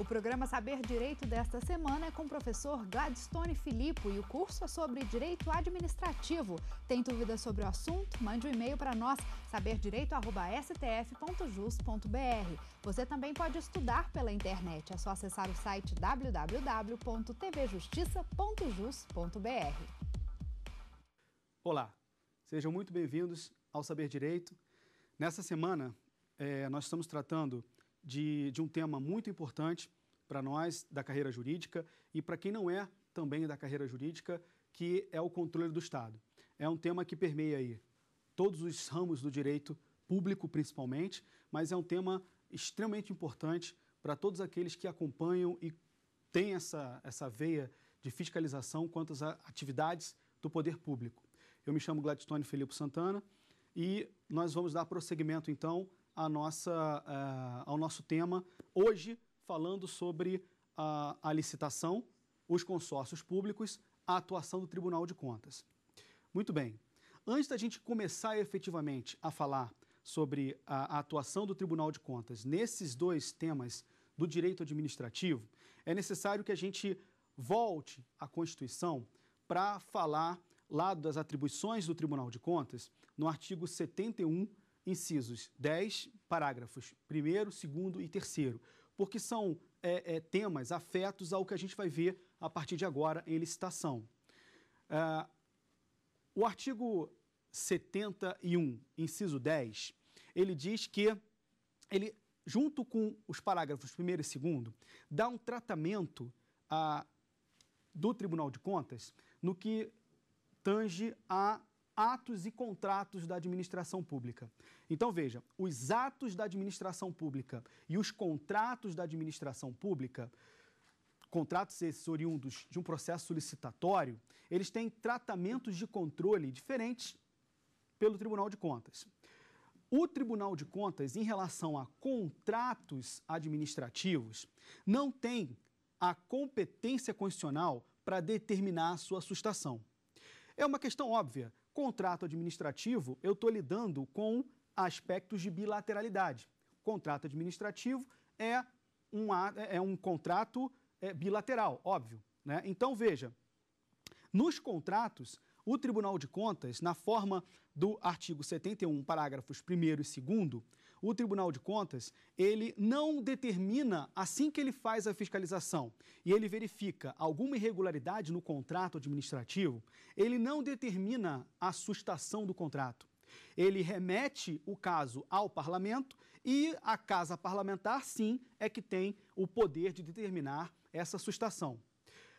O programa Saber Direito desta semana é com o professor Gladstone Filippo e o curso é sobre Direito Administrativo. Tem dúvidas sobre o assunto? Mande um e-mail para nós, saberdireito.stf.jus.br. Você também pode estudar pela internet. É só acessar o site www.tvjustiça.jus.br. Olá, sejam muito bem-vindos ao Saber Direito. Nessa semana, eh, nós estamos tratando de, de um tema muito importante para nós da carreira jurídica e para quem não é também da carreira jurídica, que é o controle do Estado. É um tema que permeia aí todos os ramos do direito público, principalmente, mas é um tema extremamente importante para todos aqueles que acompanham e têm essa, essa veia de fiscalização quanto às atividades do poder público. Eu me chamo Gladstone Felipe Santana e nós vamos dar prosseguimento, então, a nossa, uh, ao nosso tema hoje, falando sobre a, a licitação, os consórcios públicos, a atuação do Tribunal de Contas. Muito bem. Antes da gente começar efetivamente a falar sobre a, a atuação do Tribunal de Contas nesses dois temas do direito administrativo, é necessário que a gente volte à Constituição para falar lá das atribuições do Tribunal de Contas, no artigo 71 incisos 10, parágrafos 1, 2 e 3, porque são é, é, temas afetos ao que a gente vai ver a partir de agora em licitação. Ah, o artigo 71, inciso 10, ele diz que ele, junto com os parágrafos 1 e 2, dá um tratamento a, do Tribunal de Contas no que tange a atos e contratos da administração pública. Então veja, os atos da administração pública e os contratos da administração pública, contratos esses oriundos de um processo solicitatório, eles têm tratamentos de controle diferentes pelo Tribunal de Contas. O Tribunal de Contas, em relação a contratos administrativos, não tem a competência constitucional para determinar a sua sustação. É uma questão óbvia, Contrato administrativo, eu estou lidando com aspectos de bilateralidade. Contrato administrativo é um, é um contrato é, bilateral, óbvio. Né? Então, veja, nos contratos, o Tribunal de Contas, na forma do artigo 71, parágrafos 1 e 2, o Tribunal de Contas, ele não determina assim que ele faz a fiscalização e ele verifica alguma irregularidade no contrato administrativo, ele não determina a sustação do contrato. Ele remete o caso ao parlamento e a casa parlamentar, sim, é que tem o poder de determinar essa sustação.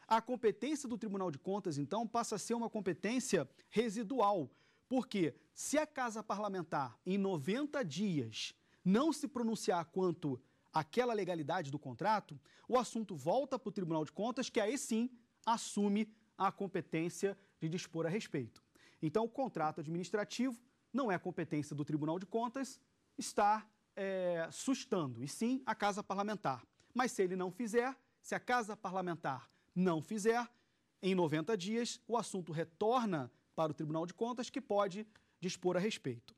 A competência do Tribunal de Contas, então, passa a ser uma competência residual, porque se a Casa Parlamentar, em 90 dias, não se pronunciar quanto àquela legalidade do contrato, o assunto volta para o Tribunal de Contas, que aí sim assume a competência de dispor a respeito. Então, o contrato administrativo não é competência do Tribunal de Contas estar é, sustando, e sim a Casa Parlamentar. Mas se ele não fizer, se a Casa Parlamentar não fizer, em 90 dias, o assunto retorna para o Tribunal de Contas, que pode dispor a respeito.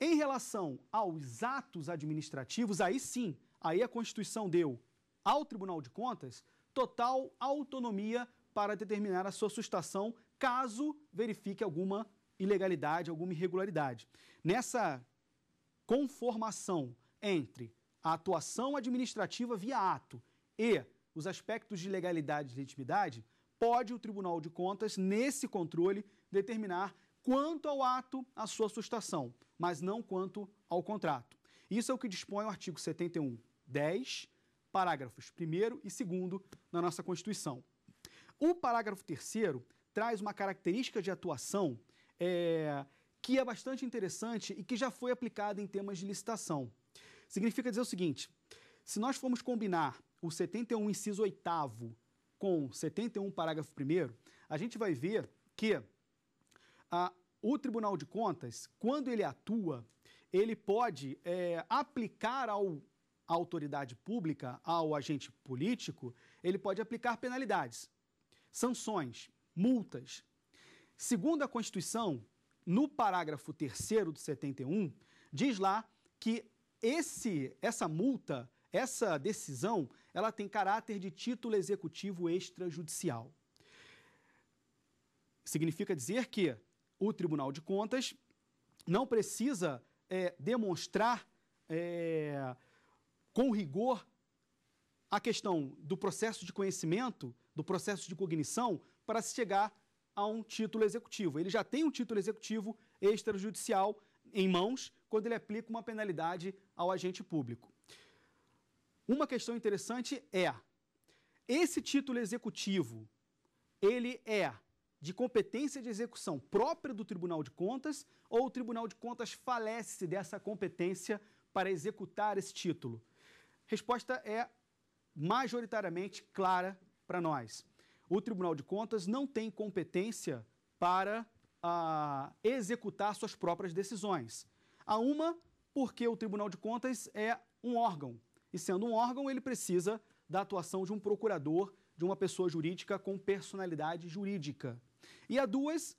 Em relação aos atos administrativos, aí sim, aí a Constituição deu ao Tribunal de Contas total autonomia para determinar a sua sustação caso verifique alguma ilegalidade, alguma irregularidade. Nessa conformação entre a atuação administrativa via ato e os aspectos de legalidade e legitimidade, pode o Tribunal de Contas, nesse controle, determinar quanto ao ato a sua sustação, mas não quanto ao contrato. Isso é o que dispõe o artigo 71, 10, parágrafos 1 e 2 na nossa Constituição. O parágrafo 3 traz uma característica de atuação é, que é bastante interessante e que já foi aplicada em temas de licitação. Significa dizer o seguinte: se nós formos combinar o 71, inciso 8 com 71, parágrafo 1, a gente vai ver que a, o Tribunal de Contas, quando ele atua, ele pode é, aplicar ao à autoridade pública, ao agente político, ele pode aplicar penalidades, sanções, multas. Segundo a Constituição, no parágrafo 3 do 71, diz lá que esse, essa multa, essa decisão, ela tem caráter de título executivo extrajudicial. Significa dizer que o Tribunal de Contas não precisa é, demonstrar é, com rigor a questão do processo de conhecimento, do processo de cognição, para se chegar a um título executivo. Ele já tem um título executivo extrajudicial em mãos quando ele aplica uma penalidade ao agente público. Uma questão interessante é: esse título executivo, ele é de competência de execução própria do Tribunal de Contas ou o Tribunal de Contas falece dessa competência para executar esse título? Resposta é majoritariamente clara para nós. O Tribunal de Contas não tem competência para ah, executar suas próprias decisões. A uma, porque o Tribunal de Contas é um órgão e sendo um órgão, ele precisa da atuação de um procurador, de uma pessoa jurídica com personalidade jurídica. E a duas,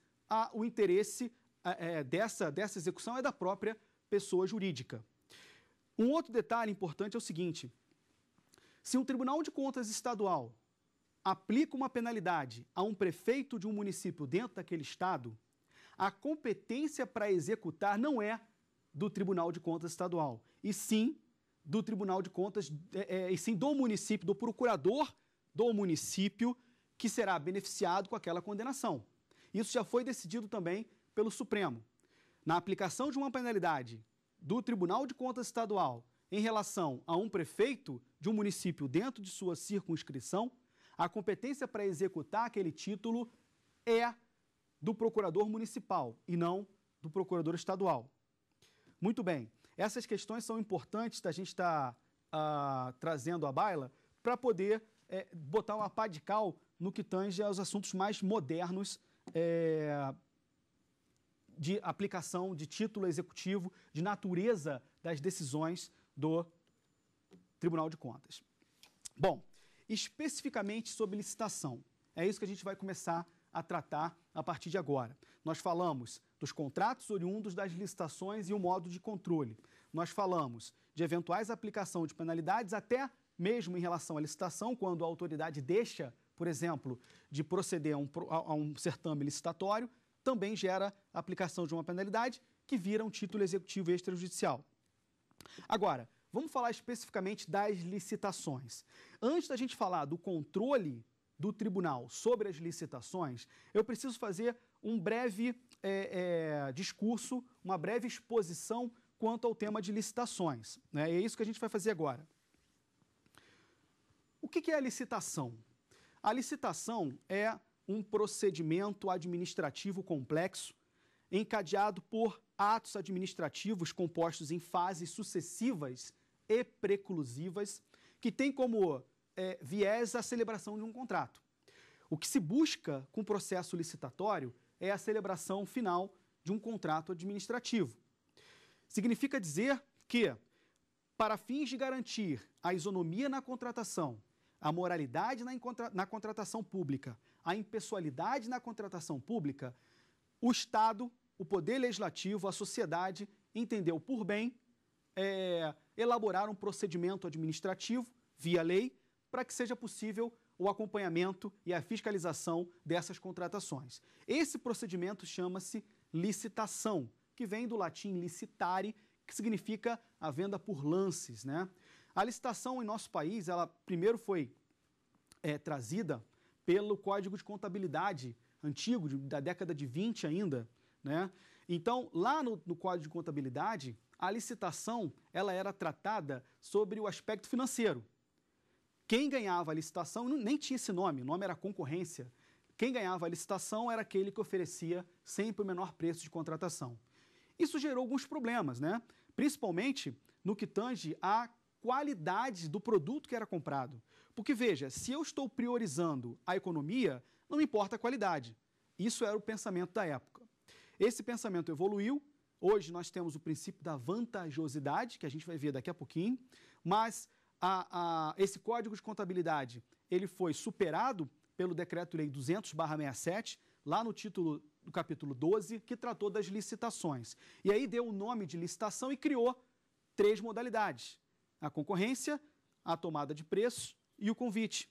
o interesse é, dessa, dessa execução é da própria pessoa jurídica. Um outro detalhe importante é o seguinte: se um Tribunal de Contas estadual aplica uma penalidade a um prefeito de um município dentro daquele estado, a competência para executar não é do Tribunal de Contas estadual, e sim do Tribunal de Contas, é, é, e sim do município, do procurador do município, que será beneficiado com aquela condenação. Isso já foi decidido também pelo Supremo. Na aplicação de uma penalidade do Tribunal de Contas Estadual em relação a um prefeito de um município dentro de sua circunscrição, a competência para executar aquele título é do procurador municipal e não do procurador estadual. Muito bem. Essas questões são importantes da gente estar tá, uh, trazendo à baila para poder é, botar uma pá de cal no que tange aos assuntos mais modernos é, de aplicação de título executivo, de natureza das decisões do Tribunal de Contas. Bom, especificamente sobre licitação. É isso que a gente vai começar a a tratar a partir de agora. Nós falamos dos contratos oriundos das licitações e o modo de controle. Nós falamos de eventuais aplicação de penalidades até mesmo em relação à licitação, quando a autoridade deixa, por exemplo, de proceder a um, a um certame licitatório, também gera a aplicação de uma penalidade que vira um título executivo extrajudicial. Agora, vamos falar especificamente das licitações. Antes da gente falar do controle do tribunal sobre as licitações, eu preciso fazer um breve é, é, discurso, uma breve exposição quanto ao tema de licitações. Né? E é isso que a gente vai fazer agora. O que é a licitação? A licitação é um procedimento administrativo complexo encadeado por atos administrativos compostos em fases sucessivas e preclusivas, que tem como é, viés a celebração de um contrato. O que se busca com o processo licitatório é a celebração final de um contrato administrativo. Significa dizer que, para fins de garantir a isonomia na contratação, a moralidade na, na contratação pública, a impessoalidade na contratação pública, o Estado, o Poder Legislativo, a sociedade entendeu por bem é, elaborar um procedimento administrativo via lei para que seja possível o acompanhamento e a fiscalização dessas contratações. Esse procedimento chama-se licitação, que vem do latim licitare, que significa a venda por lances. Né? A licitação em nosso país, ela primeiro foi é, trazida pelo Código de Contabilidade antigo, de, da década de 20 ainda. Né? Então, lá no, no Código de Contabilidade, a licitação ela era tratada sobre o aspecto financeiro. Quem ganhava a licitação nem tinha esse nome, o nome era concorrência. Quem ganhava a licitação era aquele que oferecia sempre o menor preço de contratação. Isso gerou alguns problemas, né? Principalmente no que tange à qualidade do produto que era comprado. Porque veja, se eu estou priorizando a economia, não importa a qualidade. Isso era o pensamento da época. Esse pensamento evoluiu. Hoje nós temos o princípio da vantajosidade, que a gente vai ver daqui a pouquinho, mas a, a, esse código de contabilidade ele foi superado pelo Decreto-Lei 200-67, lá no título do capítulo 12, que tratou das licitações. E aí deu o nome de licitação e criou três modalidades: a concorrência, a tomada de preço e o convite.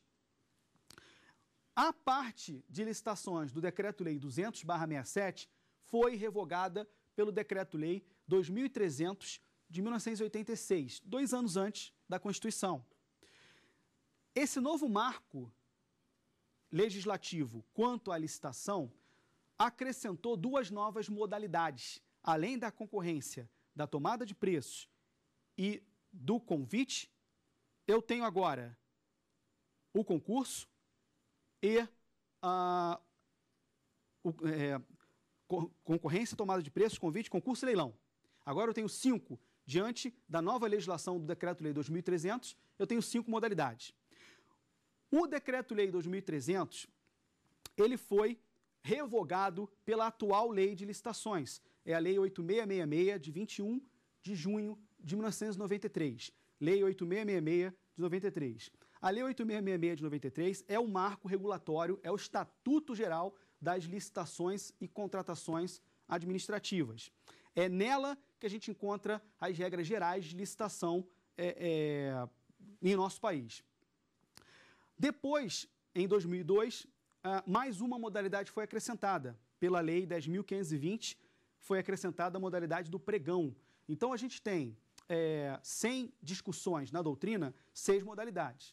A parte de licitações do Decreto-Lei 200-67 foi revogada pelo Decreto-Lei 2300 de 1986, dois anos antes da Constituição. Esse novo marco legislativo quanto à licitação acrescentou duas novas modalidades, além da concorrência, da tomada de preços e do convite. Eu tenho agora o concurso e a o, é, concorrência, tomada de preços, convite, concurso e leilão. Agora eu tenho cinco diante da nova legislação do Decreto-Lei 2300, eu tenho cinco modalidades. O Decreto-Lei 2300, ele foi revogado pela atual Lei de Licitações, é a Lei 8666 de 21 de junho de 1993. Lei 8666 de 93. A Lei 8666 de 93 é o marco regulatório, é o Estatuto Geral das Licitações e Contratações Administrativas. É nela que a gente encontra as regras gerais de licitação é, é, em nosso país. Depois, em 2002, ah, mais uma modalidade foi acrescentada. Pela Lei 10.520, foi acrescentada a modalidade do pregão. Então, a gente tem, é, sem discussões na doutrina, seis modalidades,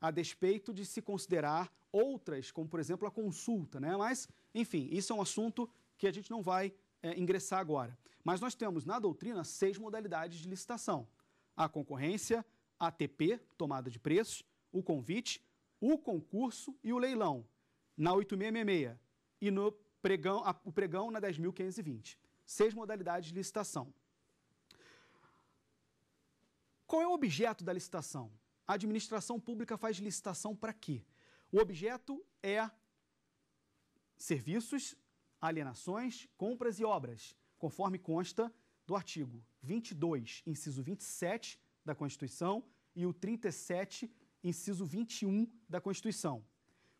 a despeito de se considerar outras, como, por exemplo, a consulta. Né? Mas, enfim, isso é um assunto que a gente não vai é, ingressar agora. Mas nós temos na doutrina seis modalidades de licitação: a concorrência, a TP, tomada de preços, o convite, o concurso e o leilão, na 8666 e no pregão, a, o pregão na 10.520. Seis modalidades de licitação. Qual é o objeto da licitação? A administração pública faz licitação para quê? O objeto é serviços alienações, compras e obras, conforme consta do artigo 22, inciso 27 da Constituição e o 37, inciso 21 da Constituição.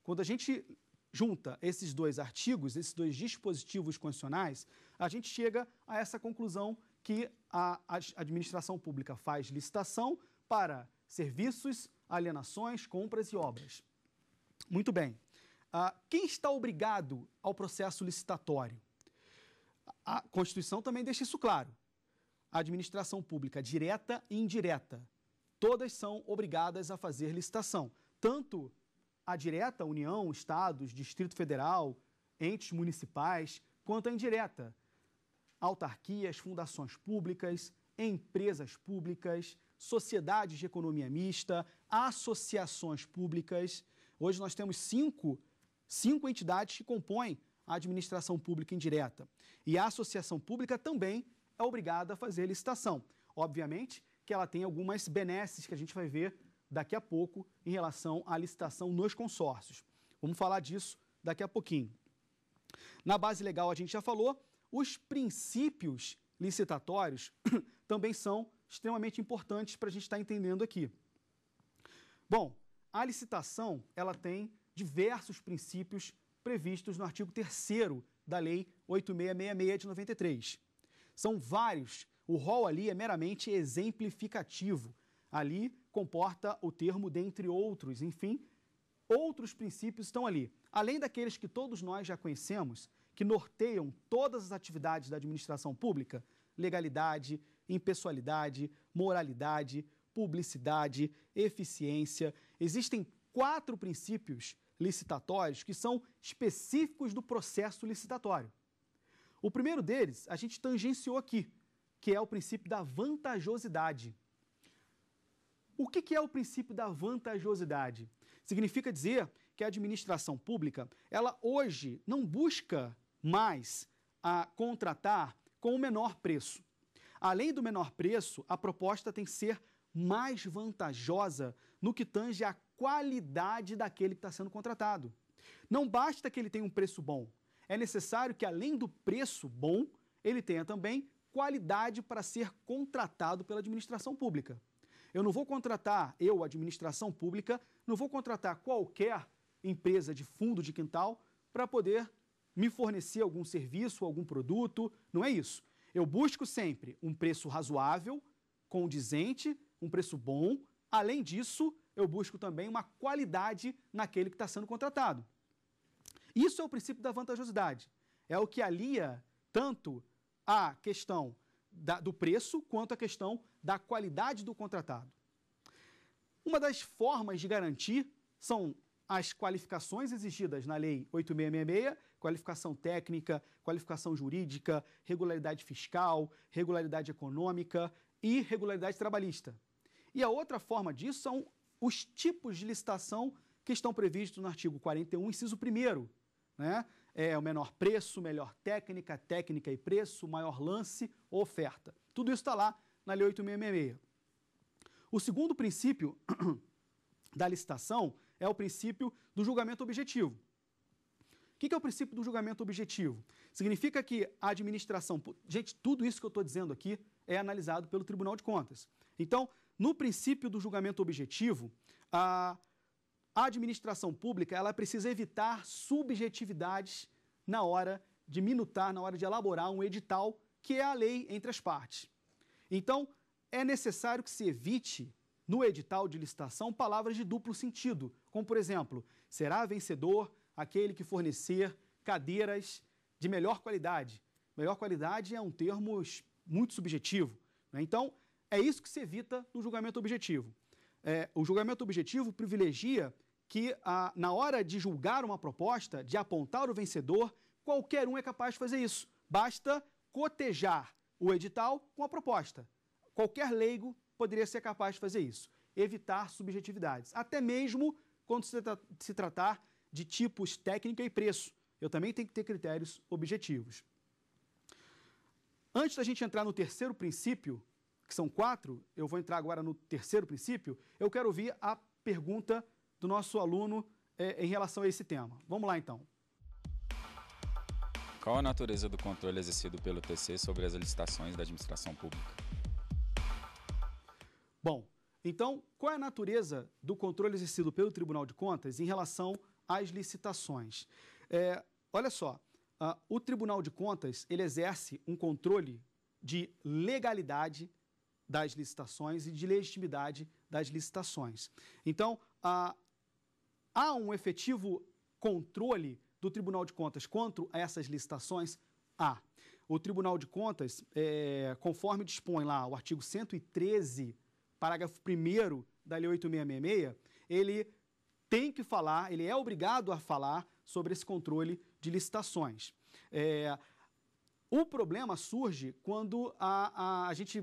Quando a gente junta esses dois artigos, esses dois dispositivos constitucionais, a gente chega a essa conclusão que a administração pública faz licitação para serviços, alienações, compras e obras. Muito bem. Ah, quem está obrigado ao processo licitatório? A Constituição também deixa isso claro. A administração pública, direta e indireta, todas são obrigadas a fazer licitação. Tanto a direta, União, Estados, Distrito Federal, entes municipais, quanto a indireta, autarquias, fundações públicas, empresas públicas, sociedades de economia mista, associações públicas. Hoje nós temos cinco cinco entidades que compõem a administração pública indireta. E a associação pública também é obrigada a fazer licitação. Obviamente que ela tem algumas benesses que a gente vai ver daqui a pouco em relação à licitação nos consórcios. Vamos falar disso daqui a pouquinho. Na base legal, a gente já falou, os princípios licitatórios também são extremamente importantes para a gente estar tá entendendo aqui. Bom, a licitação ela tem diversos princípios previstos no artigo 3 da Lei 8666 de 93. São vários, o rol ali é meramente exemplificativo. Ali comporta o termo dentre outros, enfim, outros princípios estão ali. Além daqueles que todos nós já conhecemos, que norteiam todas as atividades da administração pública, legalidade, impessoalidade, moralidade, publicidade, eficiência, existem quatro princípios licitatórios que são específicos do processo licitatório. O primeiro deles a gente tangenciou aqui, que é o princípio da vantajosidade. O que é o princípio da vantajosidade? Significa dizer que a administração pública, ela hoje não busca mais a contratar com o menor preço. Além do menor preço, a proposta tem que ser mais vantajosa no que tange a qualidade daquele que está sendo contratado. Não basta que ele tenha um preço bom, é necessário que, além do preço bom, ele tenha também qualidade para ser contratado pela administração pública. Eu não vou contratar, eu, administração pública, não vou contratar qualquer empresa de fundo de quintal para poder me fornecer algum serviço, algum produto, não é isso. Eu busco sempre um preço razoável, condizente, um preço bom. Além disso, eu busco também uma qualidade naquele que está sendo contratado. Isso é o princípio da vantajosidade. É o que alia tanto a questão da, do preço quanto a questão da qualidade do contratado. Uma das formas de garantir são as qualificações exigidas na Lei 8666, qualificação técnica, qualificação jurídica, regularidade fiscal, regularidade econômica e regularidade trabalhista. E a outra forma disso são os tipos de licitação que estão previstos no artigo 41, inciso 1 né? É o menor preço, melhor técnica, técnica e preço, maior lance, oferta. Tudo isso está lá na Lei 8666. O segundo princípio da licitação é o princípio do julgamento objetivo. O que é o princípio do julgamento objetivo? Significa que a administração. Gente, tudo isso que eu estou dizendo aqui é analisado pelo Tribunal de Contas. Então, no princípio do julgamento objetivo, a administração pública ela precisa evitar subjetividades na hora de minutar, na hora de elaborar um edital, que é a lei entre as partes. Então, é necessário que se evite no edital de licitação palavras de duplo sentido, como por exemplo, será vencedor aquele que fornecer cadeiras de melhor qualidade. Melhor qualidade é um termo muito subjetivo. Né? Então, é isso que se evita no julgamento objetivo. É, o julgamento objetivo privilegia que, a, na hora de julgar uma proposta, de apontar o vencedor, qualquer um é capaz de fazer isso. Basta cotejar o edital com a proposta. Qualquer leigo poderia ser capaz de fazer isso. Evitar subjetividades, até mesmo quando se, tra se tratar de tipos técnica e preço. Eu também tenho que ter critérios objetivos. Antes da gente entrar no terceiro princípio, que são quatro, eu vou entrar agora no terceiro princípio, eu quero ouvir a pergunta do nosso aluno é, em relação a esse tema. Vamos lá então. Qual a natureza do controle exercido pelo TC sobre as licitações da administração pública? Bom, então, qual é a natureza do controle exercido pelo Tribunal de Contas em relação às licitações? É, olha só, uh, o Tribunal de Contas ele exerce um controle de legalidade das licitações e de legitimidade das licitações. Então, ah, há um efetivo controle do Tribunal de Contas quanto a essas licitações? Há. O Tribunal de Contas, é, conforme dispõe lá o artigo 113, parágrafo 1 da Lei 8666, ele tem que falar, ele é obrigado a falar sobre esse controle de licitações. É, o problema surge quando a, a, a gente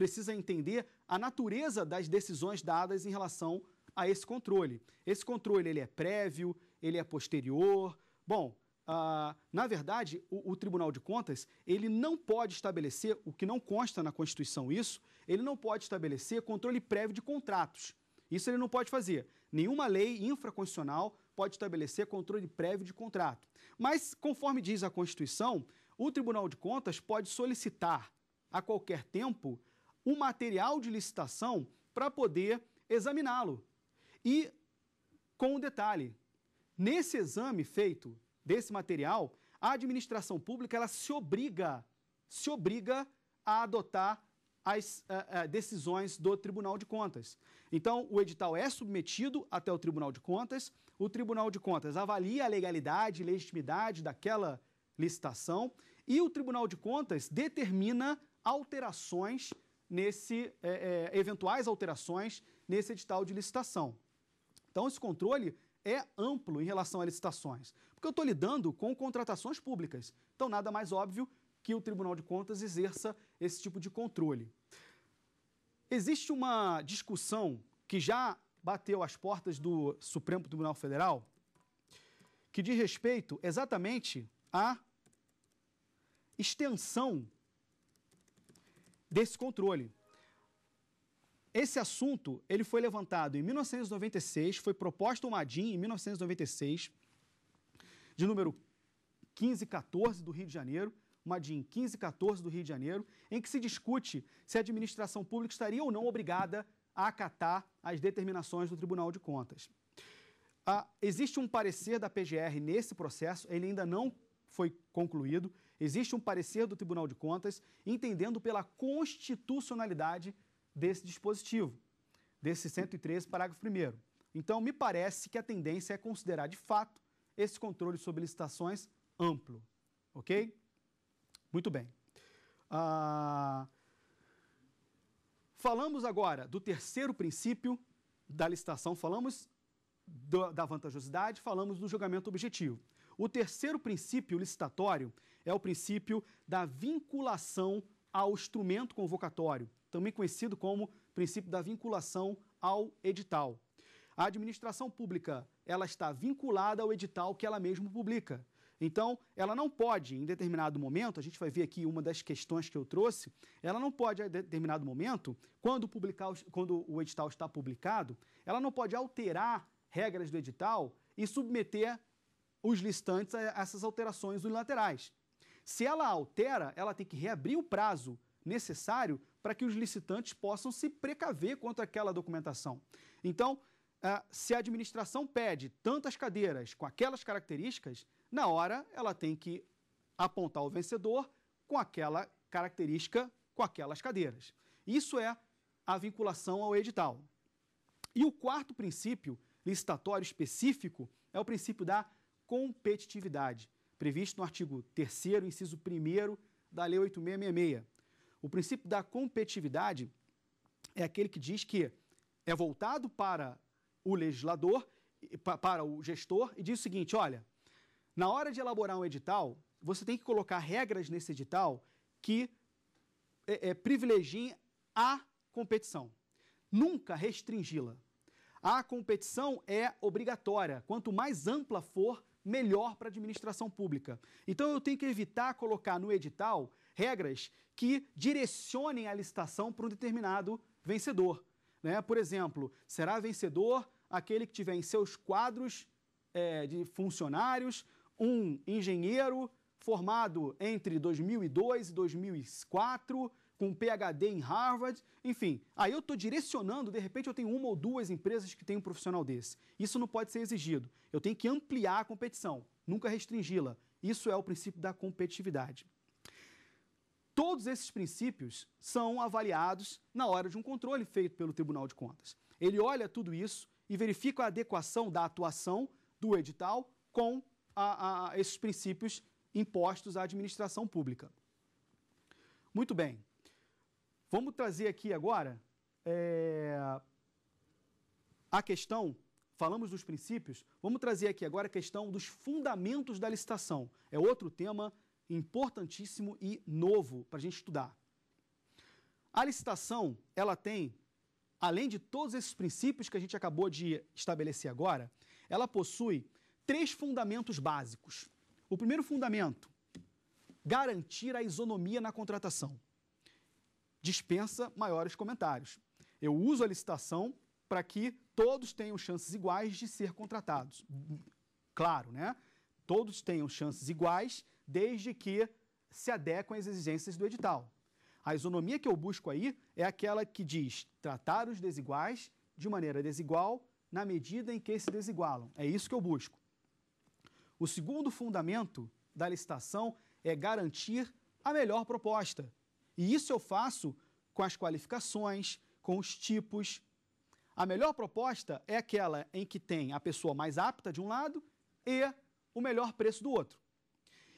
precisa entender a natureza das decisões dadas em relação a esse controle. Esse controle ele é prévio, ele é posterior. Bom, ah, na verdade, o, o, Tribunal de Contas ele não pode estabelecer, o que não consta na Constituição isso, ele não pode estabelecer controle prévio de contratos. Isso ele não pode fazer. Nenhuma lei infraconstitucional pode estabelecer controle prévio de contrato. Mas, conforme diz a Constituição, o Tribunal de Contas pode solicitar a qualquer tempo o material de licitação para poder examiná-lo. E com um detalhe, nesse exame feito desse material, a administração pública ela se obriga, se obriga a adotar as uh, uh, decisões do Tribunal de Contas. Então, o edital é submetido até o Tribunal de Contas, o Tribunal de Contas avalia a legalidade e legitimidade daquela licitação e o Tribunal de Contas determina alterações nesse é, é, eventuais alterações nesse edital de licitação. Então, esse controle é amplo em relação a licitações, porque eu estou lidando com contratações públicas. Então, nada mais óbvio que o Tribunal de Contas exerça esse tipo de controle. Existe uma discussão que já bateu as portas do Supremo Tribunal Federal, que diz respeito exatamente à extensão desse controle. Esse assunto ele foi levantado em 1996, foi proposto o Madin em 1996, de número 1514 do Rio de Janeiro, Madin 1514 do Rio de Janeiro, em que se discute se a administração pública estaria ou não obrigada a acatar as determinações do Tribunal de Contas. Ah, existe um parecer da PGR nesse processo, ele ainda não foi concluído, Existe um parecer do Tribunal de Contas entendendo pela constitucionalidade desse dispositivo, desse 113, parágrafo 1. Então, me parece que a tendência é considerar de fato esse controle sobre licitações amplo. Ok? Muito bem. Ah, falamos agora do terceiro princípio da licitação, falamos do, da vantajosidade, falamos do julgamento objetivo. O terceiro princípio licitatório é o princípio da vinculação ao instrumento convocatório, também conhecido como princípio da vinculação ao edital. A administração pública, ela está vinculada ao edital que ela mesma publica. Então, ela não pode, em determinado momento, a gente vai ver aqui uma das questões que eu trouxe, ela não pode, em determinado momento, quando, publicar, quando o edital está publicado, ela não pode alterar regras do edital e submeter os listantes a essas alterações unilaterais. Se ela altera, ela tem que reabrir o prazo necessário para que os licitantes possam se precaver contra aquela documentação. Então, se a administração pede tantas cadeiras com aquelas características, na hora ela tem que apontar o vencedor com aquela característica, com aquelas cadeiras. Isso é a vinculação ao edital. E o quarto princípio licitatório específico é o princípio da competitividade, previsto no artigo 3 inciso 1 da Lei 8666. O princípio da competitividade é aquele que diz que é voltado para o legislador, para o gestor, e diz o seguinte: olha, na hora de elaborar um edital, você tem que colocar regras nesse edital que é, é, privilegiem a competição. Nunca restringi-la. A competição é obrigatória. Quanto mais ampla for melhor para a administração pública. Então eu tenho que evitar colocar no edital regras que direcionem a licitação para um determinado vencedor. Né? Por exemplo, será vencedor aquele que tiver em seus quadros é, de funcionários um engenheiro formado entre 2002 e 2004 com PhD em Harvard, enfim. Aí eu estou direcionando, de repente eu tenho uma ou duas empresas que têm um profissional desse. Isso não pode ser exigido. Eu tenho que ampliar a competição, nunca restringi-la. Isso é o princípio da competitividade. Todos esses princípios são avaliados na hora de um controle feito pelo Tribunal de Contas. Ele olha tudo isso e verifica a adequação da atuação do edital com a, a, esses princípios impostos à administração pública. Muito bem. Vamos trazer aqui agora é, a questão, falamos dos princípios, vamos trazer aqui agora a questão dos fundamentos da licitação. É outro tema importantíssimo e novo para a gente estudar. A licitação, ela tem, além de todos esses princípios que a gente acabou de estabelecer agora, ela possui três fundamentos básicos. O primeiro fundamento, garantir a isonomia na contratação dispensa maiores comentários. Eu uso a licitação para que todos tenham chances iguais de ser contratados. Claro, né? Todos tenham chances iguais desde que se adequem às exigências do edital. A isonomia que eu busco aí é aquela que diz tratar os desiguais de maneira desigual na medida em que se desigualam. É isso que eu busco. O segundo fundamento da licitação é garantir a melhor proposta. E isso eu faço com as qualificações, com os tipos. A melhor proposta é aquela em que tem a pessoa mais apta de um lado e o melhor preço do outro.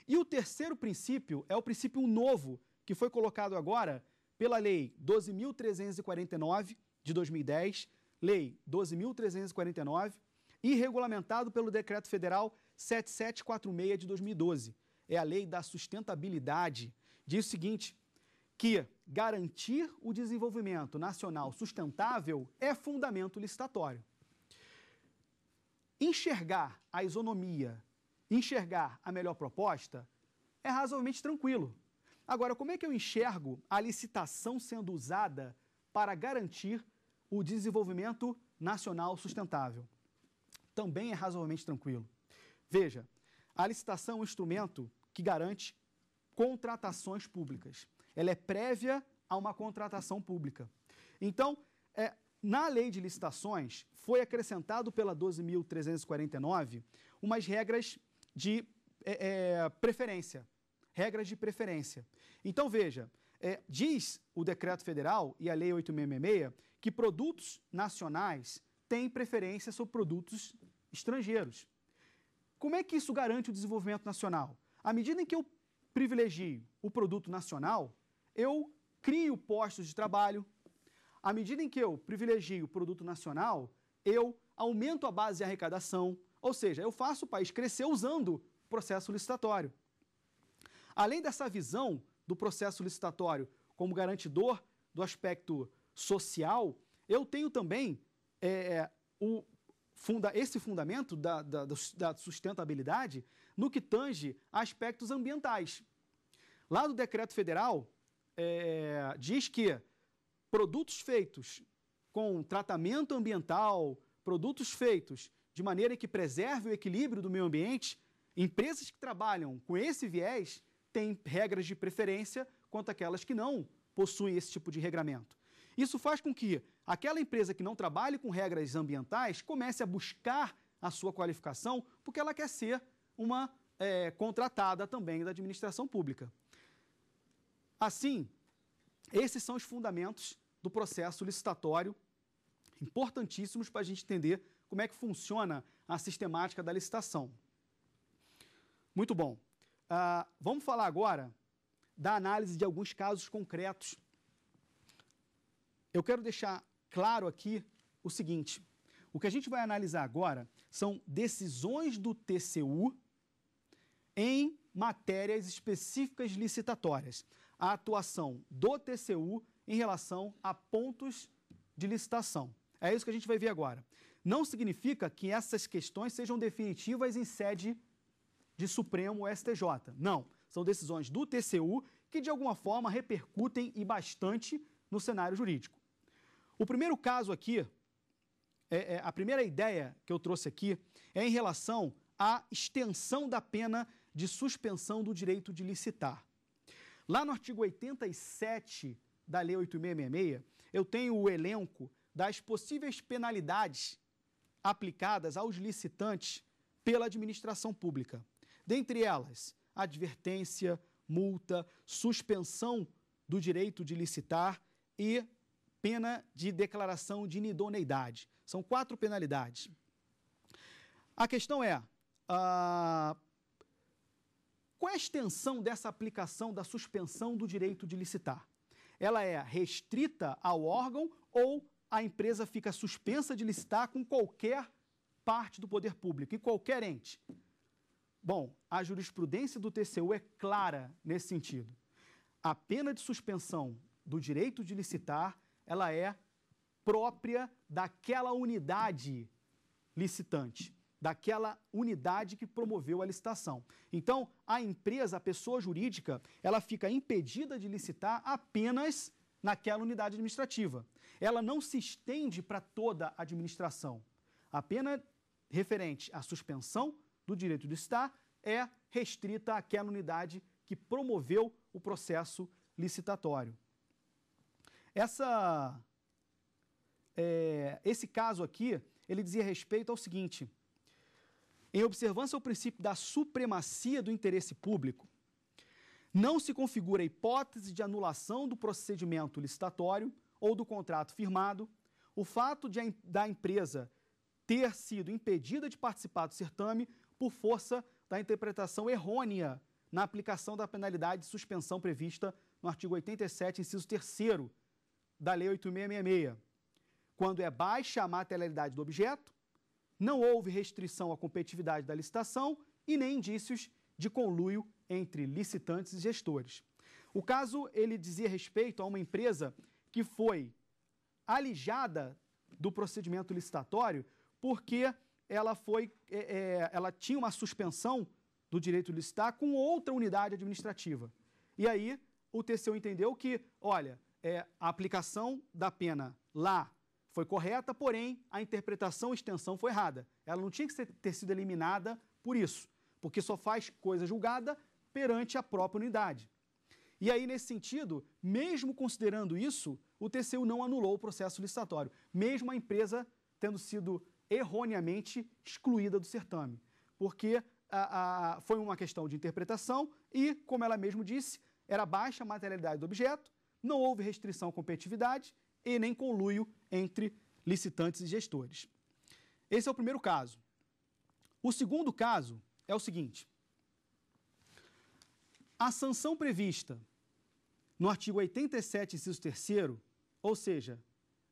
E o terceiro princípio é o princípio novo que foi colocado agora pela Lei 12.349 de 2010, Lei 12.349, e regulamentado pelo Decreto Federal 7746 de 2012. É a Lei da Sustentabilidade. Diz o seguinte: que garantir o desenvolvimento nacional sustentável é fundamento licitatório. Enxergar a isonomia, enxergar a melhor proposta, é razoavelmente tranquilo. Agora, como é que eu enxergo a licitação sendo usada para garantir o desenvolvimento nacional sustentável? Também é razoavelmente tranquilo. Veja, a licitação é um instrumento que garante contratações públicas ela é prévia a uma contratação pública. Então, é, na lei de licitações, foi acrescentado pela 12.349 umas regras de é, é, preferência. Regras de preferência. Então, veja, é, diz o decreto federal e a lei 8666 que produtos nacionais têm preferência sobre produtos estrangeiros. Como é que isso garante o desenvolvimento nacional? À medida em que eu privilegio o produto nacional, eu crio postos de trabalho. À medida em que eu privilegio o produto nacional, eu aumento a base de arrecadação, ou seja, eu faço o país crescer usando o processo licitatório. Além dessa visão do processo licitatório como garantidor do aspecto social, eu tenho também é, é o, funda, esse fundamento da, da, da sustentabilidade no que tange a aspectos ambientais. Lá do decreto federal é, diz que produtos feitos com tratamento ambiental, produtos feitos de maneira que preserve o equilíbrio do meio ambiente, empresas que trabalham com esse viés têm regras de preferência quanto aquelas que não possuem esse tipo de regramento. Isso faz com que aquela empresa que não trabalhe com regras ambientais comece a buscar a sua qualificação porque ela quer ser uma é, contratada também da administração pública. Assim, esses são os fundamentos do processo licitatório, importantíssimos para a gente entender como é que funciona a sistemática da licitação. Muito bom. Uh, vamos falar agora da análise de alguns casos concretos. Eu quero deixar claro aqui o seguinte: o que a gente vai analisar agora são decisões do TCU em matérias específicas licitatórias a atuação do TCU em relação a pontos de licitação. É isso que a gente vai ver agora. Não significa que essas questões sejam definitivas em sede de Supremo STJ. Não. São decisões do TCU que, de alguma forma, repercutem e bastante no cenário jurídico. O primeiro caso aqui, é, é, a primeira ideia que eu trouxe aqui, é em relação à extensão da pena de suspensão do direito de licitar. Lá no artigo 87 da Lei 8666, eu tenho o elenco das possíveis penalidades aplicadas aos licitantes pela administração pública. Dentre elas, advertência, multa, suspensão do direito de licitar e pena de declaração de inidoneidade. São quatro penalidades. A questão é, ah, qual é a extensão dessa aplicação da suspensão do direito de licitar? Ela é restrita ao órgão ou a empresa fica suspensa de licitar com qualquer parte do poder público e qualquer ente? Bom, a jurisprudência do TCU é clara nesse sentido. A pena de suspensão do direito de licitar, ela é própria daquela unidade licitante daquela unidade que promoveu a licitação. Então, a empresa, a pessoa jurídica, ela fica impedida de licitar apenas naquela unidade administrativa. Ela não se estende para toda a administração. A pena referente à suspensão do direito de estar é restrita àquela unidade que promoveu o processo licitatório. Essa, é, esse caso aqui, ele dizia respeito ao seguinte: em observância ao princípio da supremacia do interesse público, não se configura a hipótese de anulação do procedimento licitatório ou do contrato firmado, o fato de, da empresa ter sido impedida de participar do certame por força da interpretação errônea na aplicação da penalidade de suspensão prevista no artigo 87, inciso 3 da Lei 8666, quando é baixa a materialidade do objeto não houve restrição à competitividade da licitação e nem indícios de conluio entre licitantes e gestores. O caso ele dizia respeito a uma empresa que foi alijada do procedimento licitatório porque ela foi, é, é ela tinha uma suspensão do direito de licitar com outra unidade administrativa. E aí o TCU entendeu que, olha, é, a aplicação da pena lá foi correta, porém a interpretação e extensão foi errada. Ela não tinha que ser, ter sido eliminada por isso, porque só faz coisa julgada perante a própria unidade. E aí, nesse sentido, mesmo considerando isso, o TCU não anulou o processo licitatório, mesmo a empresa tendo sido erroneamente excluída do certame, porque a, a, foi uma questão de interpretação e, como ela mesmo disse, era baixa a materialidade do objeto, não houve restrição à competitividade e nem conluio entre licitantes e gestores. Esse é o primeiro caso. O segundo caso é o seguinte: a sanção prevista no artigo 87, inciso 3, ou seja,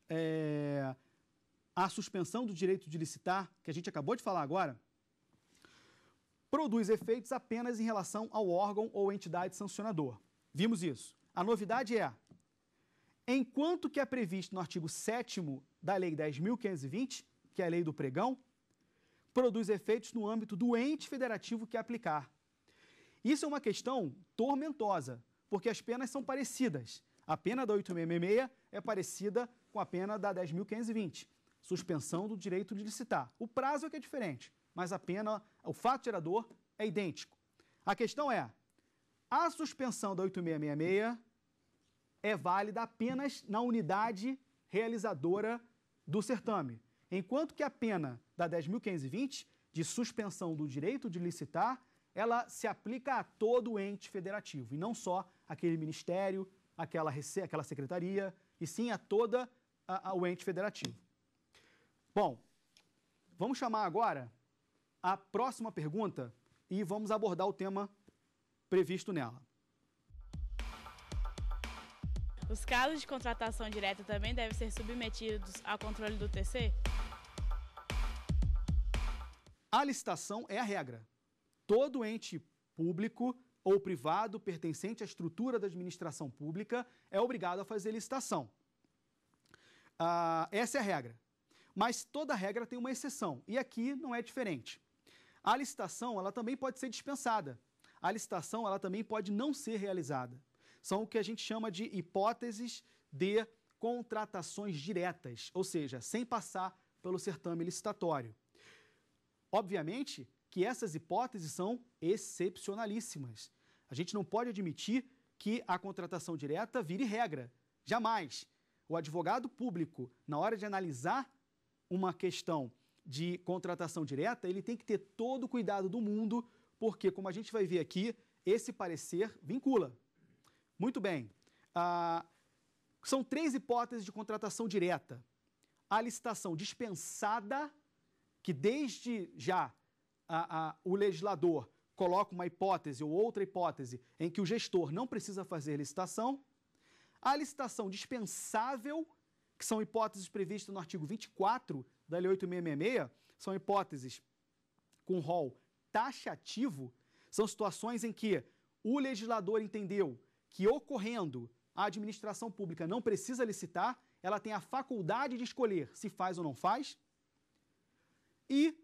é, a suspensão do direito de licitar, que a gente acabou de falar agora, produz efeitos apenas em relação ao órgão ou entidade sancionador. Vimos isso. A novidade é enquanto que é previsto no artigo 7 da Lei 10.520, que é a lei do pregão, produz efeitos no âmbito do ente federativo que aplicar. Isso é uma questão tormentosa, porque as penas são parecidas. A pena da 8666 é parecida com a pena da 10.520, suspensão do direito de licitar. O prazo é que é diferente, mas a pena, o fato gerador é idêntico. A questão é, a suspensão da 8666 é válida apenas na unidade realizadora do certame, enquanto que a pena da 10.520, de suspensão do direito de licitar, ela se aplica a todo o ente federativo, e não só aquele ministério, aquela, aquela secretaria, e sim a toda a, a, o ente federativo. Bom, vamos chamar agora a próxima pergunta e vamos abordar o tema previsto nela. Os casos de contratação direta também devem ser submetidos ao controle do TC? A licitação é a regra. Todo ente público ou privado pertencente à estrutura da administração pública é obrigado a fazer licitação. Ah, essa é a regra. Mas toda regra tem uma exceção, e aqui não é diferente. A licitação ela também pode ser dispensada. A licitação ela também pode não ser realizada são o que a gente chama de hipóteses de contratações diretas, ou seja, sem passar pelo certame licitatório. Obviamente que essas hipóteses são excepcionalíssimas. A gente não pode admitir que a contratação direta vire regra. Jamais. O advogado público, na hora de analisar uma questão de contratação direta, ele tem que ter todo o cuidado do mundo, porque, como a gente vai ver aqui, esse parecer vincula. Muito bem. Ah, são três hipóteses de contratação direta. A licitação dispensada, que desde já a, a, o legislador coloca uma hipótese ou outra hipótese em que o gestor não precisa fazer licitação. A licitação dispensável, que são hipóteses previstas no artigo 24 da Lei 8666, são hipóteses com rol taxativo, são situações em que o legislador entendeu que ocorrendo a administração pública não precisa licitar, ela tem a faculdade de escolher se faz ou não faz. E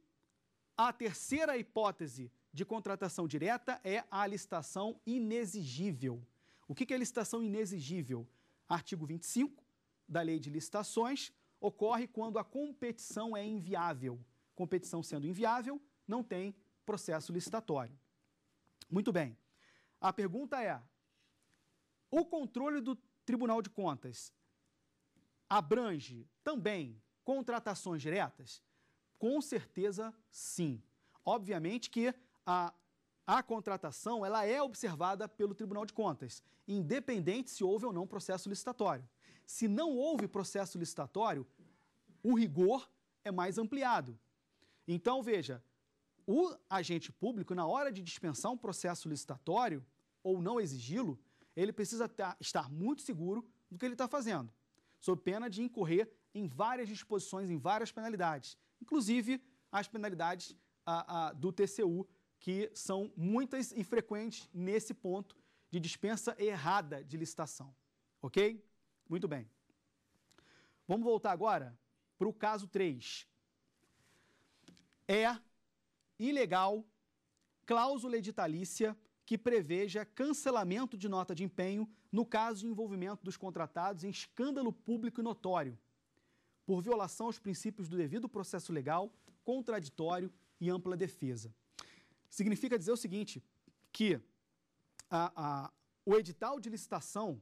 a terceira hipótese de contratação direta é a licitação inexigível. O que é licitação inexigível? Artigo 25 da Lei de Licitações ocorre quando a competição é inviável. Competição sendo inviável, não tem processo licitatório. Muito bem. A pergunta é: o controle do Tribunal de Contas abrange também contratações diretas? Com certeza, sim. Obviamente que a, a contratação ela é observada pelo Tribunal de Contas, independente se houve ou não processo licitatório. Se não houve processo licitatório, o rigor é mais ampliado. Então, veja, o agente público, na hora de dispensar um processo licitatório ou não exigi-lo, ele precisa estar muito seguro do que ele está fazendo, sob pena de incorrer em várias disposições, em várias penalidades, inclusive as penalidades a, a, do TCU, que são muitas e frequentes nesse ponto de dispensa errada de licitação. Ok? Muito bem. Vamos voltar agora para o caso 3. É ilegal cláusula editalícia que preveja cancelamento de nota de empenho no caso de envolvimento dos contratados em escândalo público e notório, por violação aos princípios do devido processo legal, contraditório e ampla defesa. Significa dizer o seguinte, que a, a, o edital de licitação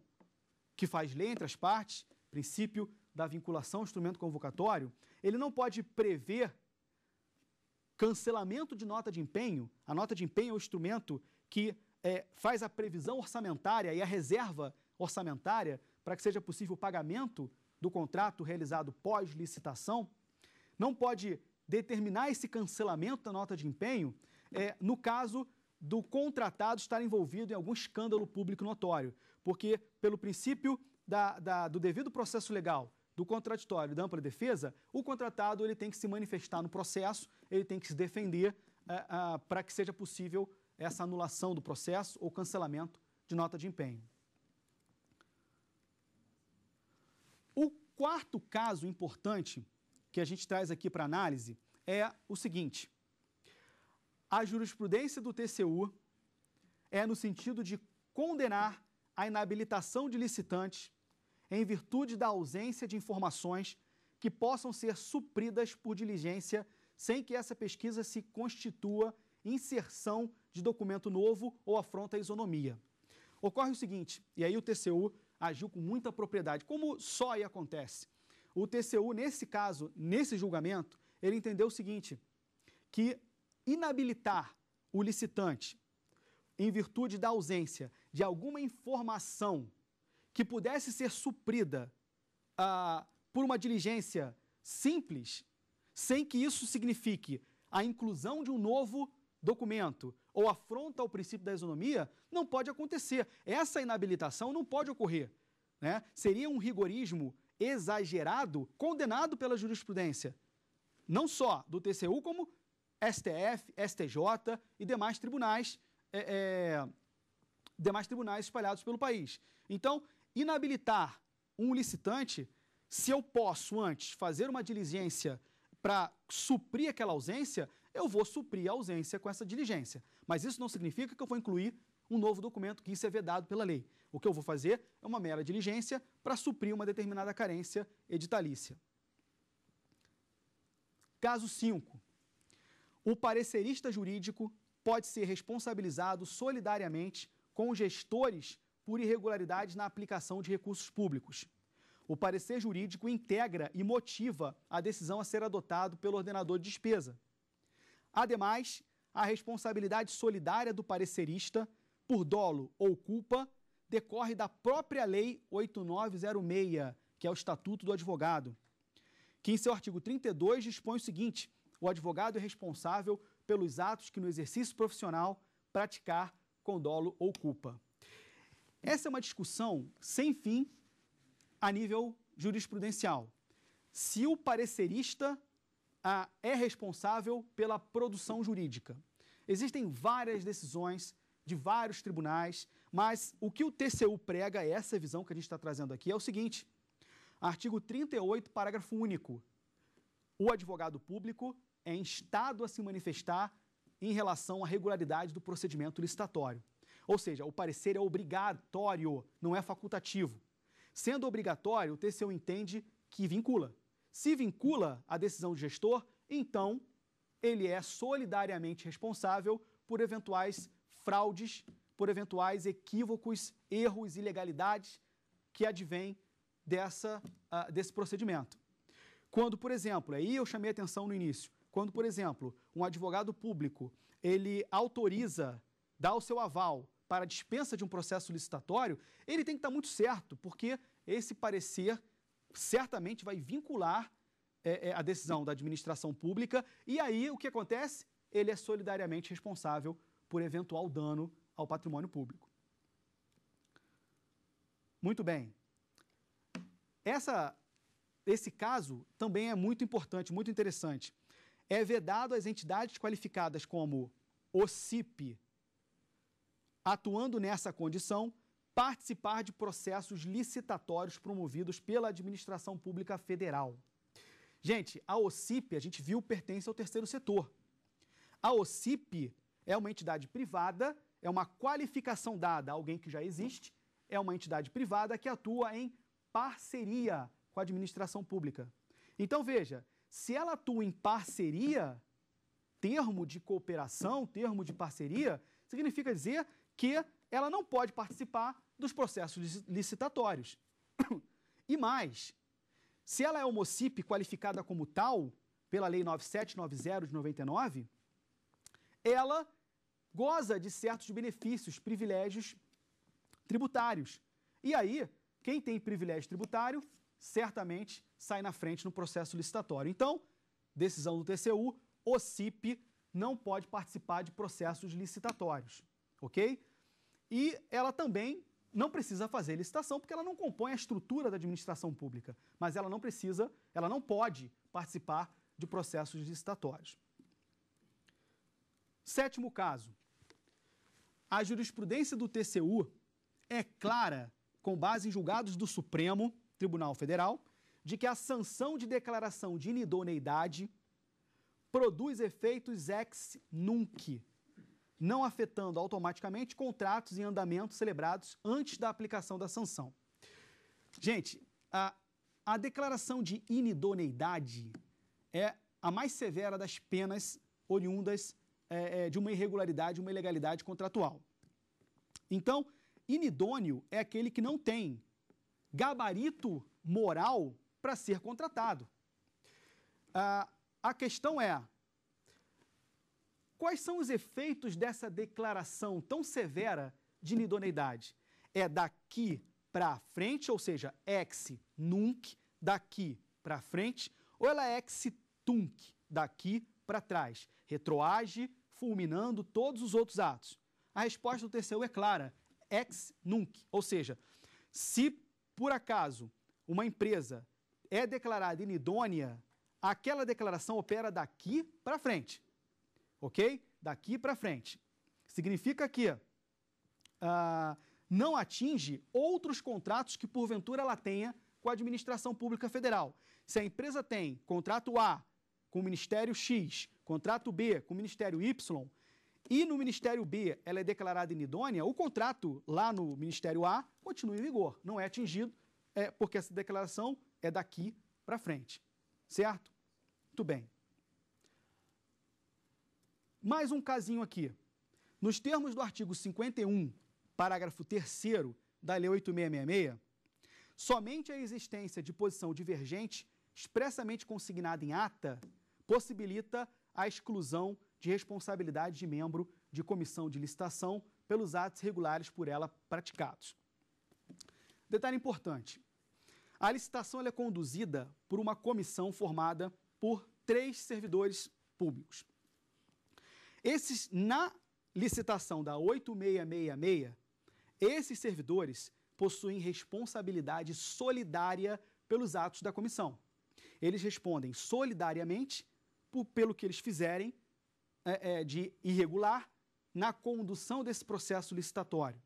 que faz lei entre as partes, princípio da vinculação ao instrumento convocatório, ele não pode prever cancelamento de nota de empenho. A nota de empenho é o instrumento que é, faz a previsão orçamentária e a reserva orçamentária para que seja possível o pagamento do contrato realizado pós-licitação, não pode determinar esse cancelamento da nota de empenho é, no caso do contratado estar envolvido em algum escândalo público notório, porque, pelo princípio da, da, do devido processo legal, do contraditório, da ampla defesa, o contratado ele tem que se manifestar no processo, ele tem que se defender é, para que seja possível essa anulação do processo ou cancelamento de nota de empenho. O quarto caso importante que a gente traz aqui para análise é o seguinte: a jurisprudência do TCU é no sentido de condenar a inabilitação de licitantes em virtude da ausência de informações que possam ser supridas por diligência sem que essa pesquisa se constitua inserção de documento novo ou afronta à isonomia. Ocorre o seguinte, e aí o TCU agiu com muita propriedade, como só aí acontece. O TCU, nesse caso, nesse julgamento, ele entendeu o seguinte: que inabilitar o licitante em virtude da ausência de alguma informação que pudesse ser suprida ah, por uma diligência simples, sem que isso signifique a inclusão de um novo documento ou afronta ao princípio da isonomia, não pode acontecer. Essa inabilitação não pode ocorrer. Né? Seria um rigorismo exagerado condenado pela jurisprudência, não só do TCU, como STF, STJ e demais tribunais, é, é, demais tribunais espalhados pelo país. Então, inabilitar um licitante, se eu posso antes fazer uma diligência para suprir aquela ausência, eu vou suprir a ausência com essa diligência. Mas isso não significa que eu vou incluir um novo documento, que isso é vedado pela lei. O que eu vou fazer é uma mera diligência para suprir uma determinada carência editalícia. Caso 5. O parecerista jurídico pode ser responsabilizado solidariamente com gestores por irregularidades na aplicação de recursos públicos. O parecer jurídico integra e motiva a decisão a ser adotado pelo ordenador de despesa. Ademais, a responsabilidade solidária do parecerista por dolo ou culpa decorre da própria Lei 8906, que é o Estatuto do Advogado, que em seu artigo 32 dispõe o seguinte: o advogado é responsável pelos atos que no exercício profissional praticar com dolo ou culpa. Essa é uma discussão sem fim a nível jurisprudencial. Se o parecerista a, é responsável pela produção jurídica. Existem várias decisões de vários tribunais, mas o que o TCU prega, essa visão que a gente está trazendo aqui, é o seguinte: artigo 38, parágrafo único. O advogado público é instado a se manifestar em relação à regularidade do procedimento licitatório. Ou seja, o parecer é obrigatório, não é facultativo. Sendo obrigatório, o TCU entende que vincula se vincula à decisão do gestor, então ele é solidariamente responsável por eventuais fraudes, por eventuais equívocos, erros, ilegalidades que advêm dessa, uh, desse procedimento. Quando, por exemplo, aí eu chamei atenção no início, quando, por exemplo, um advogado público, ele autoriza, dá o seu aval para a dispensa de um processo licitatório, ele tem que estar muito certo, porque esse parecer certamente vai vincular é, é, a decisão da administração pública e aí o que acontece? Ele é solidariamente responsável por eventual dano ao patrimônio público. Muito bem. Essa, esse caso também é muito importante, muito interessante. É vedado às entidades qualificadas como OCIP, atuando nessa condição, participar de processos licitatórios promovidos pela administração pública federal. Gente, a OCIP, a gente viu, pertence ao terceiro setor. A OCIP é uma entidade privada, é uma qualificação dada a alguém que já existe, é uma entidade privada que atua em parceria com a administração pública. Então veja, se ela atua em parceria, termo de cooperação, termo de parceria, significa dizer que ela não pode participar dos processos licitatórios. E mais, se ela é homocip qualificada como tal pela Lei 9790 de 99, ela goza de certos benefícios, privilégios tributários. E aí, quem tem privilégio tributário certamente sai na frente no processo licitatório. Então, decisão do TCU, o CIP não pode participar de processos licitatórios, ok? E ela também não precisa fazer licitação porque ela não compõe a estrutura da administração pública, mas ela não precisa, ela não pode participar de processos licitatórios. Sétimo caso. A jurisprudência do TCU é clara, com base em julgados do Supremo Tribunal Federal, de que a sanção de declaração de inidoneidade produz efeitos ex nunc, não afetando automaticamente contratos em andamento celebrados antes da aplicação da sanção. Gente, a, a declaração de inidoneidade é a mais severa das penas oriundas é, é de uma irregularidade, uma ilegalidade contratual. Então, inidôneo é aquele que não tem gabarito moral para ser contratado. A a questão é: Quais são os efeitos dessa declaração tão severa de inidoneidade? É daqui para frente, ou seja, ex nunc, daqui para frente, ou ela é ex tunc, daqui para trás, retroage, fulminando todos os outros atos? A resposta do TCU é clara, ex nunc, ou seja, se por acaso uma empresa é declarada inidônea, aquela declaração opera daqui para frente ok? Daqui para frente. Significa que uh, não atinge outros contratos que porventura ela tenha com a administração pública federal. Se a empresa tem contrato A com o Ministério X, contrato B com o Ministério Y, e no Ministério B ela é declarada inidônea, o contrato lá no Ministério A continua em vigor, não é atingido, é, porque essa declaração é daqui para frente. Certo? Muito bem. Mais um casinho aqui. Nos termos do artigo 51, parágrafo 3 da Lei 8666, somente a existência de posição divergente expressamente consignada em ata possibilita a exclusão de responsabilidade de membro de comissão de licitação pelos atos regulares por ela praticados. Detalhe importante: a licitação é conduzida por uma comissão formada por três servidores públicos. Esses, na licitação da 8666, esses servidores possuem responsabilidade solidária pelos atos da comissão. Eles respondem solidariamente por, pelo que eles fizerem é, é, de irregular na condução desse processo licitatório.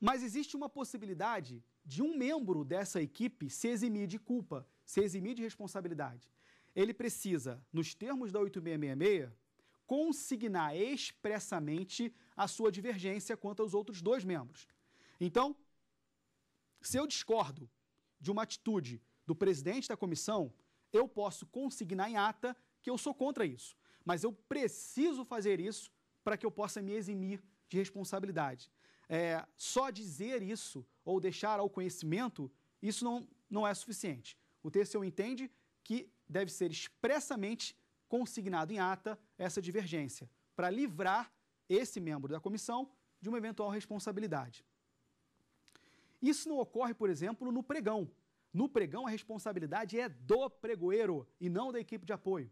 Mas existe uma possibilidade de um membro dessa equipe se eximir de culpa, se eximir de responsabilidade. Ele precisa, nos termos da 8666, consignar expressamente a sua divergência quanto aos outros dois membros. Então, se eu discordo de uma atitude do presidente da comissão, eu posso consignar em ata que eu sou contra isso. Mas eu preciso fazer isso para que eu possa me eximir de responsabilidade. É, só dizer isso ou deixar ao conhecimento, isso não, não é suficiente. O TCU entende que deve ser expressamente consignado em ata essa divergência, para livrar esse membro da comissão de uma eventual responsabilidade. Isso não ocorre, por exemplo, no pregão. No pregão, a responsabilidade é do pregoeiro e não da equipe de apoio.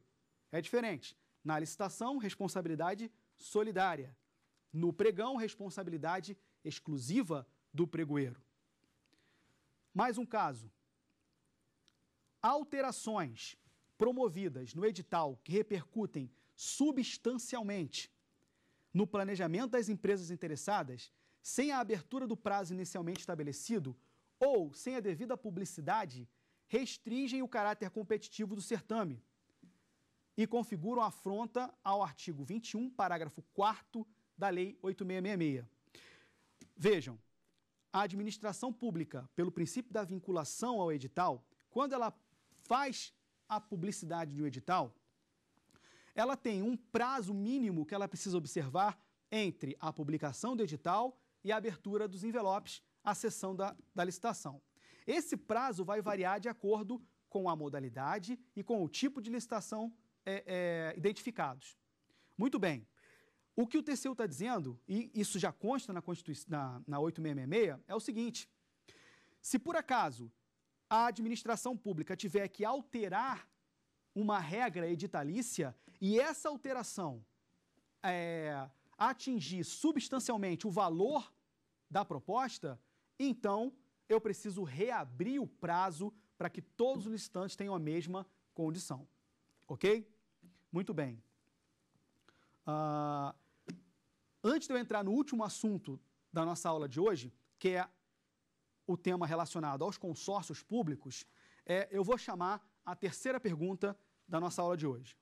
É diferente. Na licitação, responsabilidade solidária. No pregão, responsabilidade exclusiva do pregoeiro. Mais um caso. Alterações promovidas no edital que repercutem substancialmente no planejamento das empresas interessadas sem a abertura do prazo inicialmente estabelecido ou sem a devida publicidade restringem o caráter competitivo do certame e configuram afronta ao artigo 21, parágrafo 4 da Lei 8666. Vejam, a administração pública, pelo princípio da vinculação ao edital, quando ela faz a publicidade do edital, ela tem um prazo mínimo que ela precisa observar entre a publicação do edital e a abertura dos envelopes à sessão da, da licitação. Esse prazo vai variar de acordo com a modalidade e com o tipo de licitação é, é, identificados. Muito bem. O que o TCU está dizendo, e isso já consta na, Constituição, na, na 8666, é o seguinte: se por acaso a administração pública tiver que alterar uma regra editalícia e essa alteração é, atingir substancialmente o valor da proposta, então eu preciso reabrir o prazo para que todos os licitantes tenham a mesma condição. Ok? Muito bem. Uh, antes de eu entrar no último assunto da nossa aula de hoje, que é o tema relacionado aos consórcios públicos, é, eu vou chamar a terceira pergunta da nossa aula de hoje.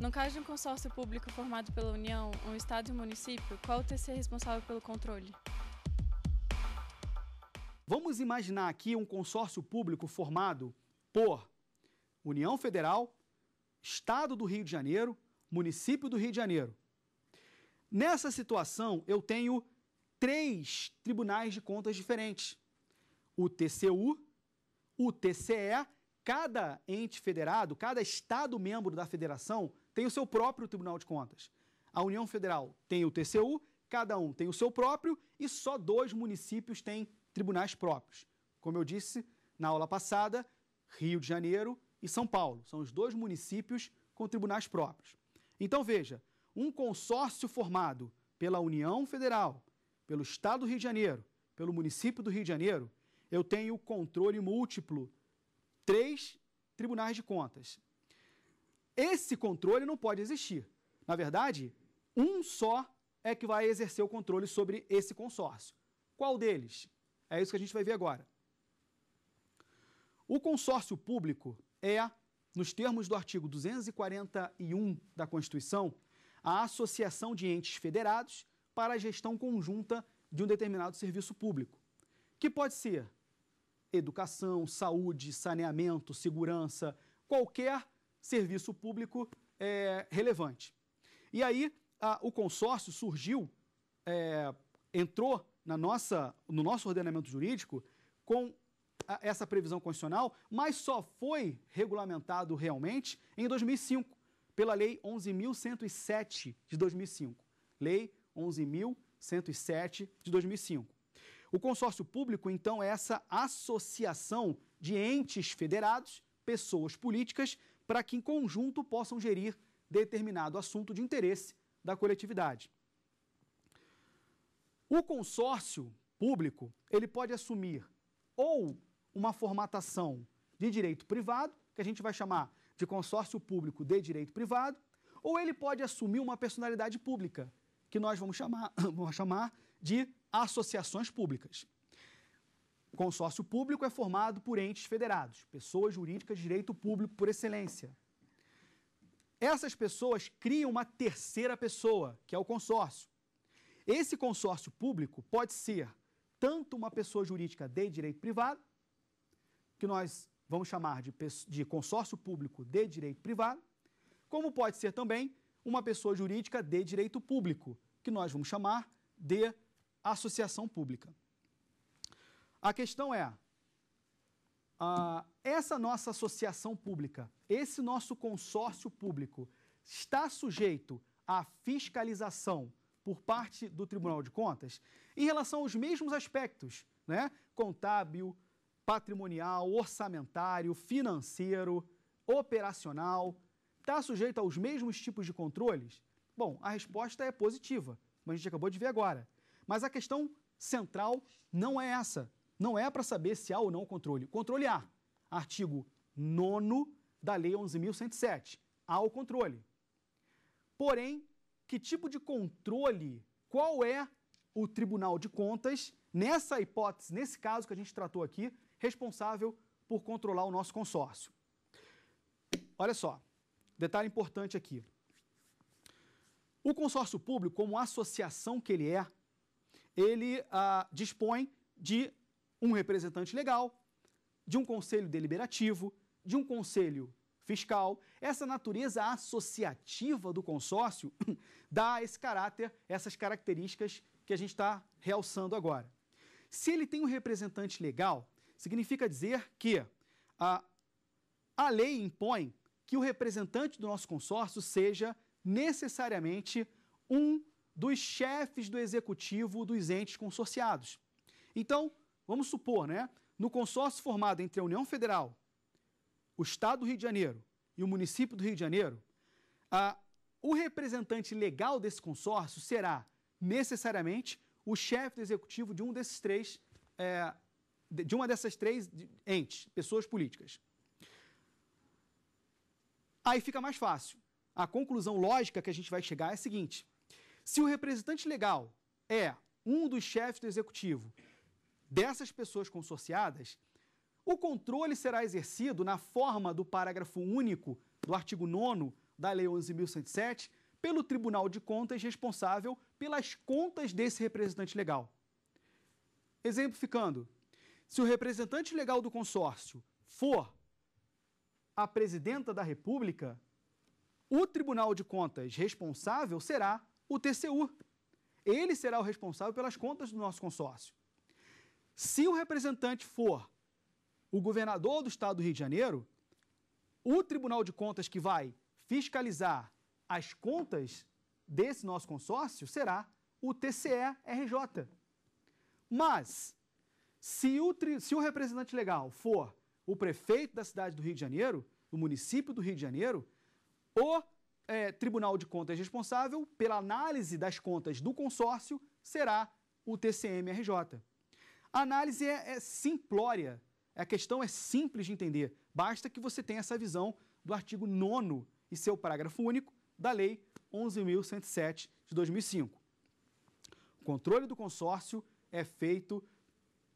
No caso de um consórcio público formado pela União, um Estado e um município, qual o TC responsável pelo controle? Vamos imaginar aqui um consórcio público formado por União Federal, Estado do Rio de Janeiro, Município do Rio de Janeiro. Nessa situação, eu tenho três tribunais de contas diferentes o TCU, o TCE, cada ente federado, cada Estado membro da federação tem o seu próprio Tribunal de Contas. A União Federal tem o TCU, cada um tem o seu próprio e só dois municípios têm tribunais próprios. Como eu disse na aula passada, Rio de Janeiro e São Paulo são os dois municípios com tribunais próprios. Então veja, um consórcio formado pela União Federal, pelo Estado do Rio de Janeiro, pelo município do Rio de Janeiro eu tenho controle múltiplo, três tribunais de contas. Esse controle não pode existir. Na verdade, um só é que vai exercer o controle sobre esse consórcio. Qual deles? É isso que a gente vai ver agora. O consórcio público é, nos termos do artigo 241 da Constituição, a associação de entes federados para a gestão conjunta de um determinado serviço público, que pode ser educação, saúde, saneamento, segurança, qualquer serviço público é, relevante. E aí a, o consórcio surgiu, é, entrou na nossa, no nosso ordenamento jurídico com a, essa previsão constitucional, mas só foi regulamentado realmente em 2005 pela Lei 11.107 de 2005. Lei 11.107 de 2005. O consórcio público, então, é essa associação de entes federados, pessoas políticas, para que em conjunto possam gerir determinado assunto de interesse da coletividade. O consórcio público, ele pode assumir ou uma formatação de direito privado, que a gente vai chamar de consórcio público de direito privado, ou ele pode assumir uma personalidade pública, que nós vamos chamar, vamos chamar de associações públicas. O consórcio público é formado por entes federados, pessoas jurídicas de direito público por excelência. Essas pessoas criam uma terceira pessoa, que é o consórcio. Esse consórcio público pode ser tanto uma pessoa jurídica de direito privado, que nós vamos chamar de, de consórcio público de direito privado, como pode ser também uma pessoa jurídica de direito público, que nós vamos chamar de associação pública. A questão é, ah, essa nossa associação pública, esse nosso consórcio público, está sujeito à fiscalização por parte do Tribunal de Contas em relação aos mesmos aspectos, né? Contábil, patrimonial, orçamentário, financeiro, operacional, está sujeito aos mesmos tipos de controles? Bom, a resposta é positiva, mas a gente acabou de ver agora. Mas a questão central não é essa. Não é para saber se há ou não controle. Controle há. Artigo 9 da Lei 11.107. Há o controle. Porém, que tipo de controle, qual é o Tribunal de Contas, nessa hipótese, nesse caso que a gente tratou aqui, responsável por controlar o nosso consórcio? Olha só, detalhe importante aqui. O consórcio público, como associação que ele é, ele ah, dispõe de um representante legal, de um conselho deliberativo, de um conselho fiscal. Essa natureza associativa do consórcio dá esse caráter, essas características que a gente está realçando agora. Se ele tem um representante legal, significa dizer que a, ah, a lei impõe que o representante do nosso consórcio seja necessariamente um dos chefes do executivo dos entes consorciados. Então, vamos supor, né? No consórcio formado entre a União Federal, o Estado do Rio de Janeiro e o município do Rio de Janeiro, o representante legal desse consórcio será necessariamente o chefe do executivo de um desses três, é, de uma dessas três entes, pessoas políticas. Aí fica mais fácil. A conclusão lógica que a gente vai chegar é a seguinte: se o representante legal é um dos chefes do executivo dessas pessoas consorciadas, o controle será exercido na forma do parágrafo único do artigo 9 da Lei 11.107 pelo Tribunal de Contas responsável pelas contas desse representante legal. Exemplificando, se o representante legal do consórcio for a presidenta da República, o Tribunal de Contas responsável será o TCU. Ele será o responsável pelas contas do nosso consórcio. Se o representante for o governador do estado do Rio de Janeiro, o Tribunal de Contas que vai fiscalizar as contas desse nosso consórcio será o TCE-RJ. Mas, se o, se o representante legal for o prefeito da cidade do Rio de Janeiro, do município do Rio de Janeiro, o é, Tribunal de Contas responsável pela análise das contas do consórcio será o TCM-RJ. A análise é, é simplória, a questão é simples de entender, basta que você tenha essa visão do artigo 9 e seu parágrafo único da Lei 11.107 de 2005. O controle do consórcio é feito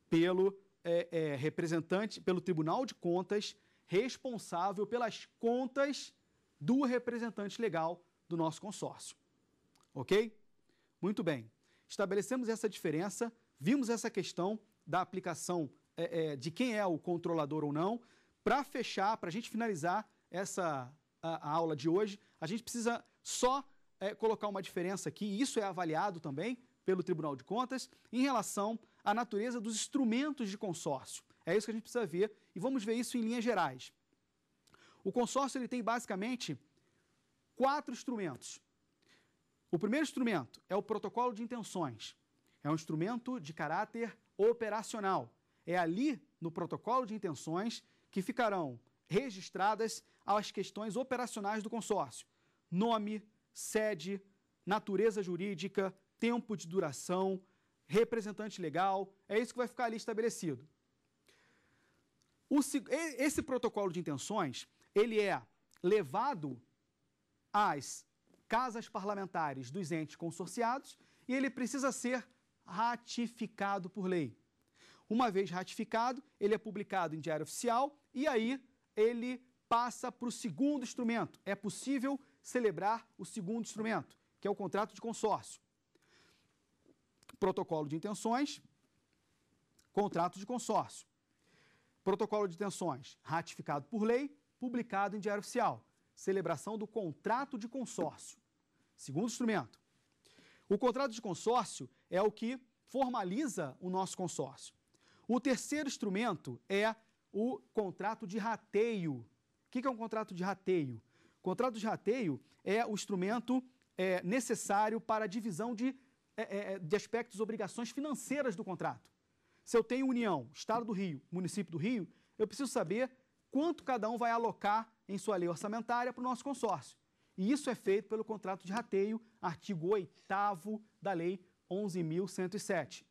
pelo é, é, representante, pelo Tribunal de Contas, responsável pelas contas do representante legal do nosso consórcio. Ok? Muito bem. Estabelecemos essa diferença, vimos essa questão da aplicação é, é, de quem é o controlador ou não. Para fechar, para a gente finalizar essa a, a aula de hoje, a gente precisa só é, colocar uma diferença aqui, e isso é avaliado também pelo Tribunal de Contas, em relação à natureza dos instrumentos de consórcio. É isso que a gente precisa ver e vamos ver isso em linhas gerais. O consórcio ele tem basicamente quatro instrumentos. O primeiro instrumento é o protocolo de intenções. É um instrumento de caráter operacional. É ali no protocolo de intenções que ficarão registradas as questões operacionais do consórcio: nome, sede, natureza jurídica, tempo de duração, representante legal. É isso que vai ficar ali estabelecido. O, esse protocolo de intenções ele é levado às casas parlamentares dos entes consorciados e ele precisa ser ratificado por lei. Uma vez ratificado, ele é publicado em diário oficial e aí ele passa para o segundo instrumento. É possível celebrar o segundo instrumento, que é o contrato de consórcio. Protocolo de intenções, contrato de consórcio. Protocolo de intenções ratificado por lei, publicado em Diário Oficial, celebração do contrato de consórcio. Segundo instrumento. O contrato de consórcio é o que formaliza o nosso consórcio. O terceiro instrumento é o contrato de rateio. O que é um contrato de rateio? O contrato de rateio é o instrumento é, necessário para a divisão de, é, é, é de aspectos, obrigações financeiras do contrato. Se eu tenho União, Estado do Rio, Município do Rio, eu preciso saber quanto cada um vai alocar em sua lei orçamentária para o nosso consórcio. E isso é feito pelo contrato de rateio, artigo 8 da Lei 11.107.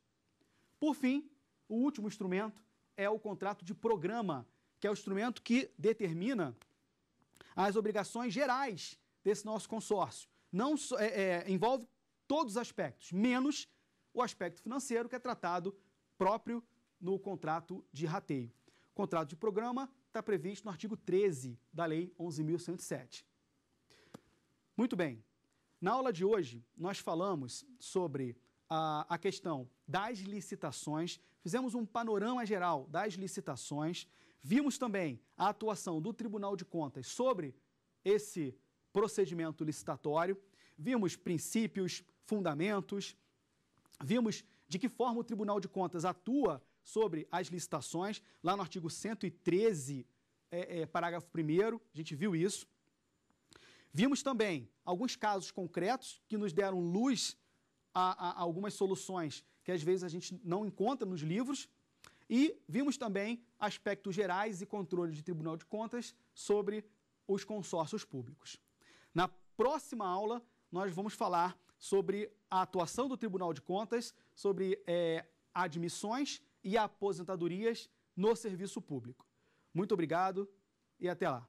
Por fim, o último instrumento é o contrato de programa, que é o instrumento que determina as obrigações gerais desse nosso consórcio. Não é, é, envolve todos os aspectos, menos o aspecto financeiro, que é tratado próprio no contrato de rateio. contrato de programa está previsto no artigo 13 da Lei 11.107. Muito bem, na aula de hoje nós falamos sobre a, a questão das licitações, fizemos um panorama geral das licitações, vimos também a atuação do Tribunal de Contas sobre esse procedimento licitatório, vimos princípios, fundamentos, vimos de que forma o Tribunal de Contas atua sobre as licitações, lá no artigo 113, é, é, parágrafo 1, a gente viu isso. Vimos também alguns casos concretos que nos deram luz a, a, a algumas soluções que às vezes a gente não encontra nos livros. E vimos também aspectos gerais e controle de Tribunal de Contas sobre os consórcios públicos. Na próxima aula, nós vamos falar sobre a atuação do Tribunal de Contas, sobre é, admissões e aposentadorias no serviço público. Muito obrigado e até lá.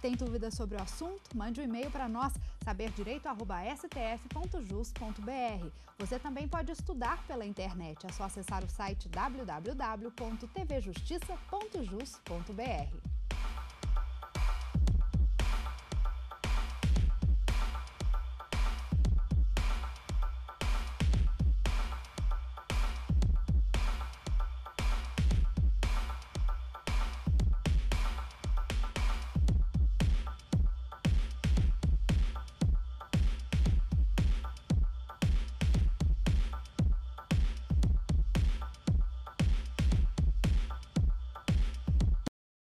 Tem dúvidas sobre o assunto? Mande um e-mail para nós, saberdireito.stf.jus.br. Você também pode estudar pela internet. É só acessar o site www.tvjustiça.jus.br.